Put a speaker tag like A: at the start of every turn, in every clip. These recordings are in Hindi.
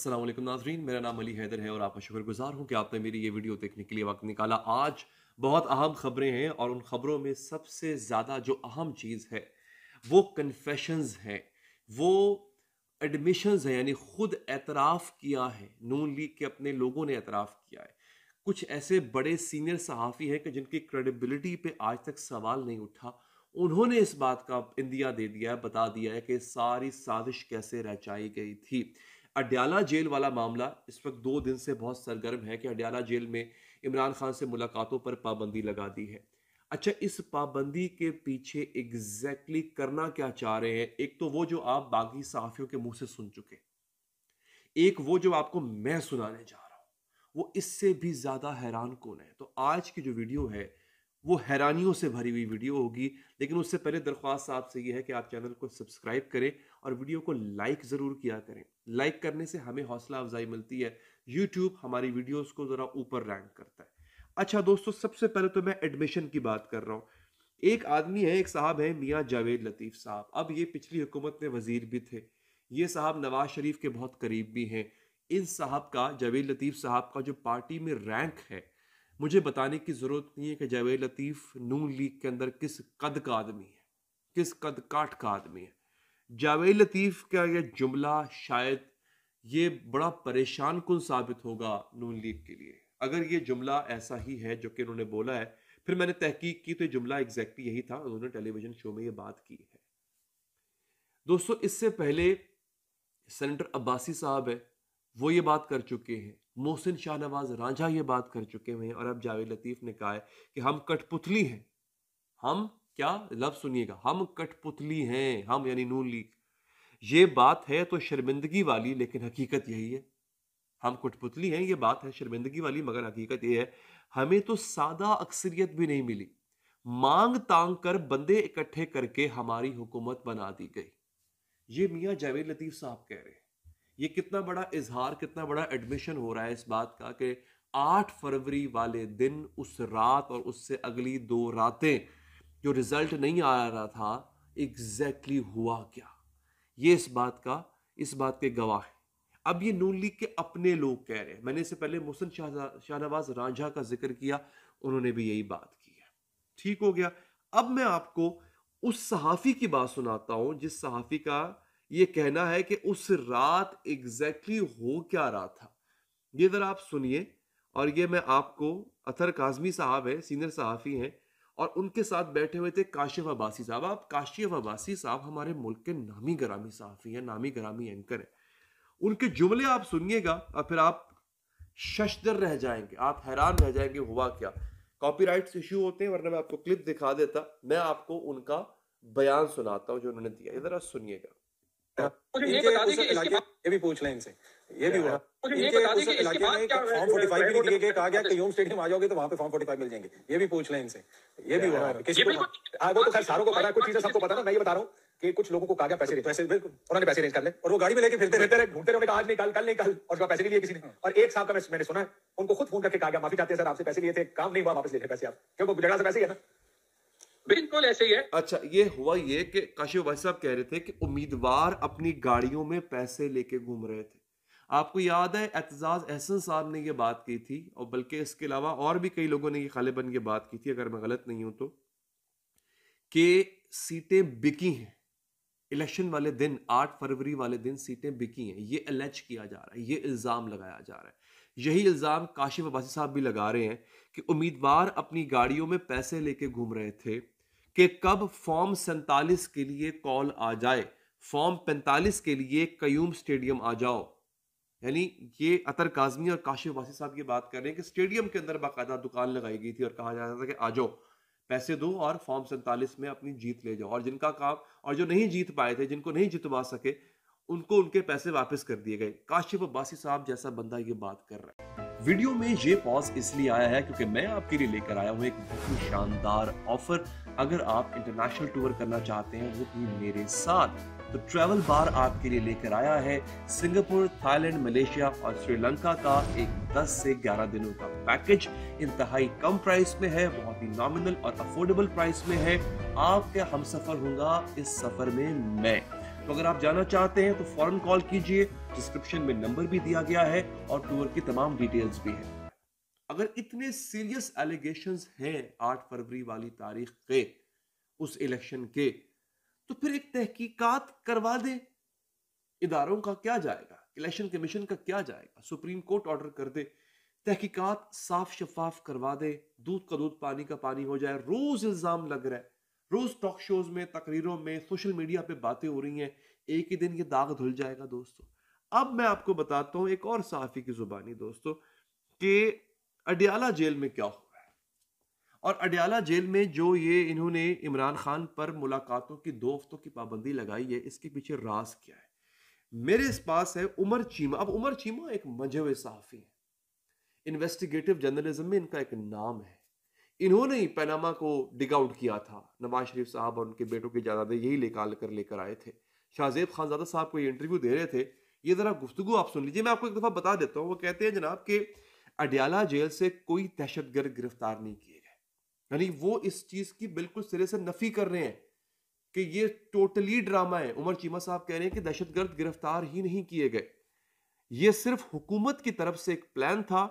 A: असल नाजरीन मेरा नाम अली हैदर है और आपका शुक्रगुजार हूँ कि आपने मेरी ये वीडियो देखने के लिए वक्त निकाला आज बहुत अहम खबरें हैं और उन खबरों में सबसे ज़्यादा जो अहम चीज़ है वो कन्फेशंस हैं वो एडमिशंस हैं यानी ख़ुद एतराफ़ किया है नून लीग के अपने लोगों ने एतराफ़ किया है कुछ ऐसे बड़े सीनियर सहाफ़ी हैं कि जिनकी क्रेडिबिलिटी पे आज तक सवाल नहीं उठा उन्होंने इस बात का इंदिया दे दिया है बता दिया है कि सारी साजिश कैसे रचाई गई थी अडयाला जेल वाला मामला इस वक्त दो दिन से बहुत सरगर्म है कि अडयाला जेल में इमरान खान से मुलाकातों पर पाबंदी लगा दी है अच्छा इस पाबंदी के पीछे एग्जैक्टली exactly करना क्या चाह रहे हैं एक तो वो जो आप बाकी सहाफ़ियों के मुंह से सुन चुके एक वो जो आपको मैं सुनाने जा रहा हूं वो इससे भी ज़्यादा हैरान कौन है तो आज की जो वीडियो है वो हैरानियों से भरी हुई वीडियो होगी लेकिन उससे पहले दरख्वास्त आपसे ये है कि आप चैनल को सब्सक्राइब करें और वीडियो को लाइक ज़रूर किया करें लाइक करने से हमें हौसला अफजाई मिलती है यूट्यूब हमारी वीडियोज़ को ज़रा ऊपर रैंक करता है अच्छा दोस्तों सबसे पहले तो मैं एडमिशन की बात कर रहा हूँ एक आदमी है एक साहब है मियाँ जावेद लतीफ़ साहब अब ये पिछली हुकूमत में वजीर भी थे ये साहब नवाज शरीफ के बहुत करीब भी हैं इन साहब का जावेद लतीफ़ साहब का जो पार्टी में रैंक है मुझे बताने की ज़रूरत नहीं है कि जावेद लतीफ़ नून लीग के अंदर किस कद का आदमी है किस कद काठ का आदमी है जावेद लतीफ़ का यह जुमला शायद ये बड़ा परेशान कुल साबित होगा नून लीग के लिए अगर ये जुमला ऐसा ही है जो कि उन्होंने बोला है फिर मैंने तहकीक की तो ये जुमला एग्जैक्टली यही था उन्होंने टेलीविज़न शो में ये बात की है दोस्तों इससे पहले सेनेटर अब्बासी साहब है वो ये बात कर चुके हैं मोहसिन शाहनवाज रांझा ये बात कर चुके हैं और अब जावेद लतीफ़ ने कहा है कि हम कठपुतली हैं हम क्या लफ्ज सुनिएगा हम कठपुतली हैं हम यानी नून लीग ये बात है तो शर्मिंदगी वाली लेकिन हकीकत यही है हम कठपुतली हैं ये बात है शर्मिंदगी वाली मगर हकीकत ये है हमें तो सादा अक्सरियत भी नहीं मिली मांग तांग कर बंदे इकट्ठे करके हमारी हुकूमत बना दी गई ये मियाँ जावेद लतीफ़ साहब कह रहे हैं ये कितना बड़ा इजहार कितना बड़ा एडमिशन हो रहा है इस बात का कि आठ फरवरी वाले दिन उस रात और उससे अगली दो रातें जो रिजल्ट नहीं आ रहा था एग्जैक्टली exactly हुआ क्या ये इस बात का इस बात के गवाह है अब ये नून लीग के अपने लोग कह रहे हैं मैंने इससे पहले मोहसिन शाहनवाज रांझा का जिक्र किया उन्होंने भी यही बात की है ठीक हो गया अब मैं आपको उस सहाफ़ी की बात सुनाता हूँ जिस सहाफ़ी का ये कहना है कि उस रात एग्जैक्टली exactly हो क्या रहा था ये ज़रा आप सुनिए और ये मैं आपको अथर काजमी साहब है सीनियर सहाफ़ी हैं और उनके साथ बैठे हुए थे काशिफ अब्बासी साहब आप काशिफ अब्बासी साहब हमारे मुल्क के नामी ग्रामी साफी हैं नामी ग्रामी एंकर हैं उनके जुमले आप सुनिएगा और फिर आप शशदर रह जाएंगे आप हैरान रह जाएंगे हुआ क्या कॉपीराइट्स इशू होते हैं वरना मैं आपको क्लिप दिखा देता मैं आपको उनका बयान सुनाता हूँ जो उन्होंने दिया इधर सुनिएगा ये भी पूछ लें इनसे ये भी हुआ इनके उस इलाके में फॉर्म फोर्टी फाइव भी दिए कहा गया कयूम स्टेडियम आ जाओगे तो पे फॉर्म फोर्टी फाइव मिल जाएंगे ये भी पूछ लें इनसे ये भी हुआ किसी को हाँ, वो तो खैर सारों को पता है कुछ चीजें सबको पता ना मैं ये बता रहा हूँ कि कुछ लोगों को कहा गया पैसे पैसे बिल्कुल उन्होंने पैसे रेंज कर ले और वो गाड़ी में लेके फिरते रहते रहे घूमते रहे आज नहीं कल निकाल नहीं और उसका पैसे नहीं लिए किसी ने और एक साहब का मैं, मैंने सुना है उनको खुद फोन करके कहा गया माफी चाहते हैं सर आपसे पैसे लिए थे काम नहीं हुआ वापस लेते पैसे आप क्योंकि जगह से पैसे ही है ना
B: बिल्कुल ऐसे ही है अच्छा
A: ये हुआ ये कि काशिफ भाई साहब कह रहे थे कि उम्मीदवार अपनी गाड़ियों में पैसे लेके घूम रहे थे आपको याद है एतजाज एहसन साहब ने ये बात की थी और बल्कि इसके अलावा और भी कई लोगों ने ये खालिबन ये बात की थी अगर मैं गलत नहीं हूं तो कि सीटें बिकी हैं इलेक्शन वाले दिन आठ फरवरी वाले दिन सीटें बिकी हैं ये एलेज किया जा रहा है ये इल्ज़ाम लगाया जा रहा है यही इल्ज़ाम काशिफ अब्बासी साहब भी लगा रहे हैं कि उम्मीदवार अपनी गाड़ियों में पैसे लेके घूम रहे थे कि कब फॉर्म सैंतालीस के लिए कॉल आ जाए फॉर्म पैंतालीस के लिए कयूम स्टेडियम आ जाओ यानी ये अतर काजमी और काशिफ वासी साहब ये बात कर रहे हैं कि स्टेडियम के अंदर बाकायदा दुकान लगाई गई थी और कहा जा रहा था कि आ जाओ पैसे दो और फॉर्म सैंतालीस में अपनी जीत ले जाओ और जिनका काम और जो नहीं जीत पाए थे जिनको नहीं जितवा सके उनको उनके पैसे वापस कर दिए गए काशिफ अब्बासी साहब जैसा बंदा ये बात कर रहा है वीडियो में ये पॉज इसलिए आया है क्योंकि मैं आपके लिए लेकर आया हूँ एक बहुत ही शानदार ऑफर अगर आप इंटरनेशनल टूर करना चाहते हैं वो भी मेरे साथ तो ट्रैवल बार आपके लिए लेकर आया है सिंगापुर थाईलैंड मलेशिया और श्रीलंका का एक 10 से 11 दिनों का पैकेज इंतहा कम प्राइस में है बहुत ही नॉमिनल और अफोर्डेबल प्राइस में है आपका हम सफर होगा इस सफर में मैं तो अगर आप जाना चाहते हैं तो फॉरन कॉल कीजिए डिस्क्रिप्शन में नंबर भी दिया गया है और टूर की तमाम डिटेल्स भी है अगर इतने सीरियस एलिगेशन हैं आठ फरवरी वाली तारीख के उस इलेक्शन के तो फिर एक तहकीकात करवा दे इदारों का क्या जाएगा इलेक्शन कमीशन का क्या जाएगा सुप्रीम कोर्ट ऑर्डर कर दे तहकीकात साफ शफाफ करवा दे दूध का दूध पानी का पानी हो जाए रोज इल्ज़ाम लग रहा है रोज टॉक शोज में तकरीरों में सोशल मीडिया पे बातें हो रही हैं एक ही दिन ये दाग धुल जाएगा दोस्तों अब मैं आपको बताता हूँ एक और सहाफ़ी की ज़ुबानी दोस्तों कि अडियाला जेल में क्या हुआ है और अडियाला जेल में जो ये इन्होंने इमरान खान पर मुलाकातों की दो हफ्तों की पाबंदी लगाई है इसके पीछे रास क्या है मेरे इस पास है उमर चीमा अब उमर चीमा एक मजहब सहाफ़ी है इन्वेस्टिगेटिव जर्नलिज्म में इनका एक नाम है इन्होंने ही पैनामा को डिग आउट किया था नवाज शरीफ साहब और उनके बेटों की जायदादें यही निकाल कर लेकर आए थे शाहजेब खानजादा साहब को ये इंटरव्यू दे रहे थे ये ज़रा गुफ्तु आप सुन लीजिए मैं आपको एक दफ़ा बता देता हूँ वो कहते हैं जनाब के अडियाला जेल से कोई दहशत गिरफ्तार नहीं किए गए यानी वो इस चीज़ की बिल्कुल सिरे से नफ़ी कर रहे हैं कि ये टोटली ड्रामा है उमर चीमा साहब कह रहे हैं कि दहशत गिरफ्तार ही नहीं किए गए ये सिर्फ हुकूमत की तरफ से एक प्लान था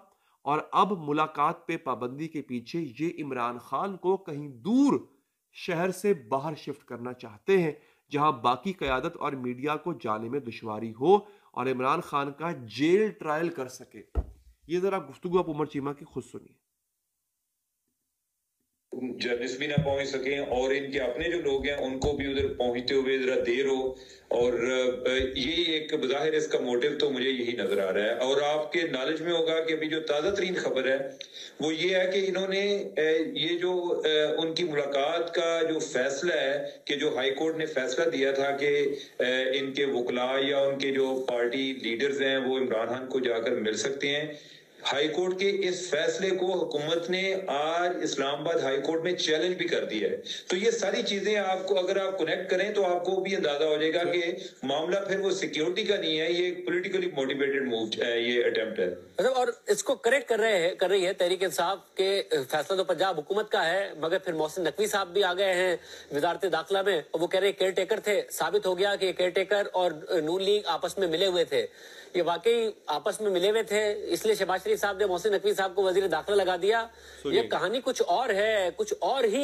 A: और अब मुलाकात पे पाबंदी के पीछे ये इमरान खान को कहीं दूर शहर से बाहर शिफ्ट करना चाहते हैं जहां बाकी क्यादत और मीडिया को जाने में दुश्वारी हो और इमरान खान का जेल ट्रायल कर सके ये ज़रा गुफ्तु आप उमर चीमा की खुद सुनिए
B: जर्नलिस्ट भी ना पहुंच सके और इनके अपने जो लोग हैं उनको भी उधर पहुंचते हुए जरा देर हो और ये एक बजाहिर इसका मोटिव तो मुझे यही नजर आ रहा है और आपके नॉलेज में होगा कि अभी जो ताजा तरीन खबर है वो ये है कि इन्होंने ये जो उनकी मुलाकात का जो फैसला है कि जो हाई कोर्ट ने फैसला दिया था कि इनके वकला या उनके जो पार्टी लीडर्स हैं वो इमरान खान को जाकर मिल सकते हैं हाईकोर्ट के इस फैसले को हुकूमत ने आज इस्लामाबाद हाईकोर्ट में चैलेंज भी कर दिया है तो ये सारी चीजें आपको अगर आप कनेक्ट करें तो आपको भी अंदाजा हो जाएगा कि मामला फिर वो सिक्योरिटी का नहीं है ये एक पोलिटिकली मोटिवेटेड मूव है ये अटेम्प्ट
A: है और इसको करेक्ट कर रहे हैं कर रही है तहरीक इंसाफ के फैसला तो पंजाब हुकूमत का है मगर फिर मोहसिन नकवी साहब भी आ गए हैं वजारत दाखिला में और वो कह रहे केयर टेकर थे साबित हो गया कि केयर टेकर और नून लीग आपस में मिले हुए थे ये वाकई आपस में मिले हुए थे इसलिए शहबाज शरीफ साहब ने मोहसिन नकवी साहब को वजीर दाखिला लगा दिया ये कहानी कुछ और है कुछ और ही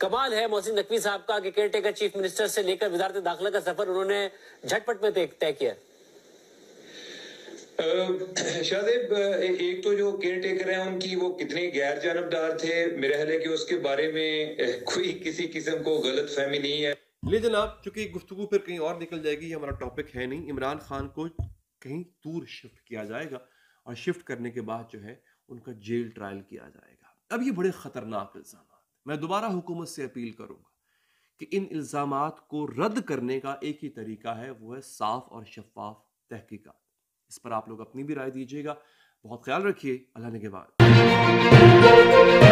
A: कमाल है मोहसिन नकवी साहब का केयर टेकर चीफ मिनिस्टर से लेकर वजारत दाखिला का सफर उन्होंने झटपट में तय किया
B: शाहजेब एक तो जो केयर टेकर है उनकी वो कितने गैर जानबदार थे मेरे ख्याल है कि उसके बारे में कोई किसी किस्म को गलत फहमी नहीं है
A: ले जनाब चूंकि गुफ्तु फिर कहीं और निकल जाएगी हमारा टॉपिक है नहीं इमरान खान को कहीं दूर शिफ्ट किया जाएगा और शिफ्ट करने के बाद जो है उनका जेल ट्रायल किया जाएगा अब ये बड़े ख़तरनाक इल्ज़ाम मैं दोबारा हुकूमत से अपील करूँगा कि इन इल्ज़ाम को रद्द करने का एक ही तरीका है वो है साफ और शफाफ तहकीकत इस पर आप लोग अपनी भी राय दीजिएगा बहुत ख्याल रखिए अल्लाह ने के बाद